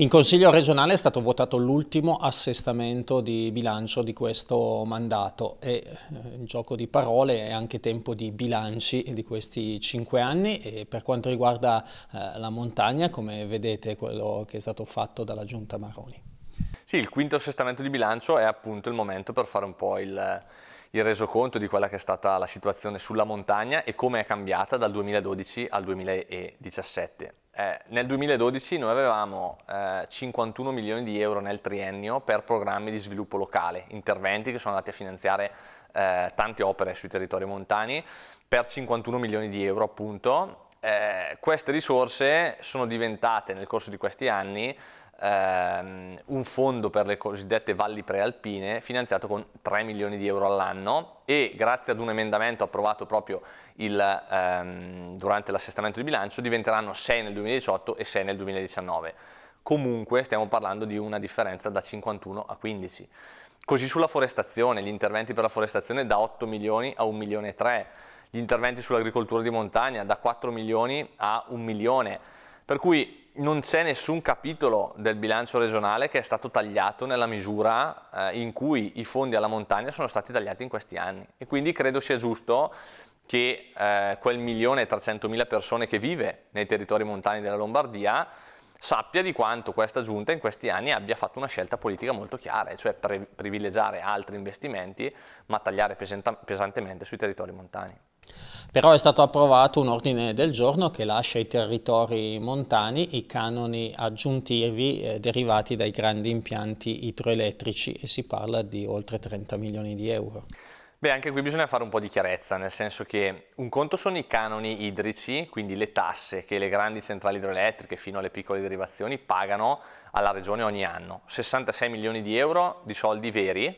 In Consiglio regionale è stato votato l'ultimo assestamento di bilancio di questo mandato e eh, in gioco di parole è anche tempo di bilanci di questi cinque anni e per quanto riguarda eh, la montagna, come vedete quello che è stato fatto dalla Giunta Maroni. Sì, il quinto assestamento di bilancio è appunto il momento per fare un po' il il resoconto di quella che è stata la situazione sulla montagna e come è cambiata dal 2012 al 2017. Eh, nel 2012 noi avevamo eh, 51 milioni di euro nel triennio per programmi di sviluppo locale, interventi che sono andati a finanziare eh, tante opere sui territori montani per 51 milioni di euro appunto eh, queste risorse sono diventate nel corso di questi anni ehm, un fondo per le cosiddette valli prealpine finanziato con 3 milioni di euro all'anno e grazie ad un emendamento approvato proprio il, ehm, durante l'assestamento di bilancio diventeranno 6 nel 2018 e 6 nel 2019. Comunque stiamo parlando di una differenza da 51 a 15. Così sulla forestazione, gli interventi per la forestazione da 8 milioni a 1 milione e 3 gli interventi sull'agricoltura di montagna da 4 milioni a 1 milione, per cui non c'è nessun capitolo del bilancio regionale che è stato tagliato nella misura eh, in cui i fondi alla montagna sono stati tagliati in questi anni e quindi credo sia giusto che eh, quel milione e 300 mila persone che vive nei territori montani della Lombardia sappia di quanto questa giunta in questi anni abbia fatto una scelta politica molto chiara, cioè privilegiare altri investimenti ma tagliare pesantemente sui territori montani. Però è stato approvato un ordine del giorno che lascia ai territori montani i canoni aggiuntivi eh, derivati dai grandi impianti idroelettrici e si parla di oltre 30 milioni di euro. Beh, anche qui bisogna fare un po' di chiarezza, nel senso che un conto sono i canoni idrici, quindi le tasse che le grandi centrali idroelettriche fino alle piccole derivazioni pagano alla regione ogni anno. 66 milioni di euro di soldi veri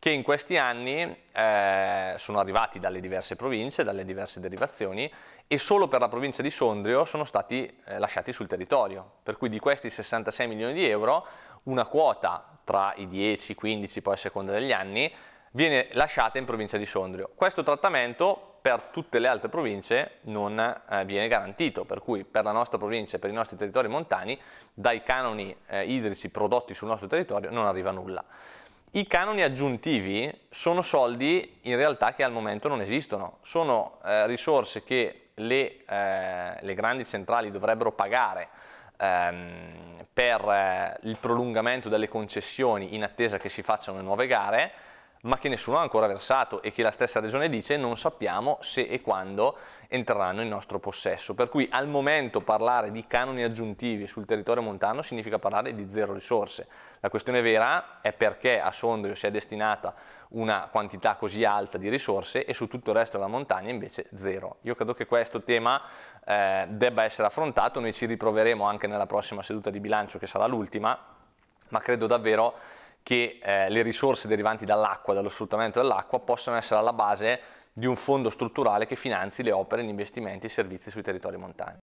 che in questi anni eh, sono arrivati dalle diverse province, dalle diverse derivazioni e solo per la provincia di Sondrio sono stati eh, lasciati sul territorio. Per cui di questi 66 milioni di euro una quota tra i 10, 15, poi a seconda degli anni, viene lasciata in provincia di Sondrio. Questo trattamento per tutte le altre province non eh, viene garantito, per cui per la nostra provincia e per i nostri territori montani dai canoni eh, idrici prodotti sul nostro territorio non arriva nulla. I canoni aggiuntivi sono soldi in realtà che al momento non esistono, sono eh, risorse che le, eh, le, grandi centrali dovrebbero pagare ehm, per eh, il prolungamento delle concessioni in attesa che si facciano nuove gare, ma che nessuno ha ancora versato e che la stessa regione dice non sappiamo se e quando entreranno in nostro possesso. Per cui al momento parlare di canoni aggiuntivi sul territorio montano significa parlare di zero risorse. La questione vera è perché a Sondrio si è destinata una quantità così alta di risorse e su tutto il resto della montagna invece zero. Io credo che questo tema eh, debba essere affrontato, noi ci riproveremo anche nella prossima seduta di bilancio che sarà l'ultima, ma credo davvero che eh, le risorse derivanti dall'acqua, dallo sfruttamento dell'acqua, possano essere alla base di un fondo strutturale che finanzi le opere, gli investimenti e i servizi sui territori montani.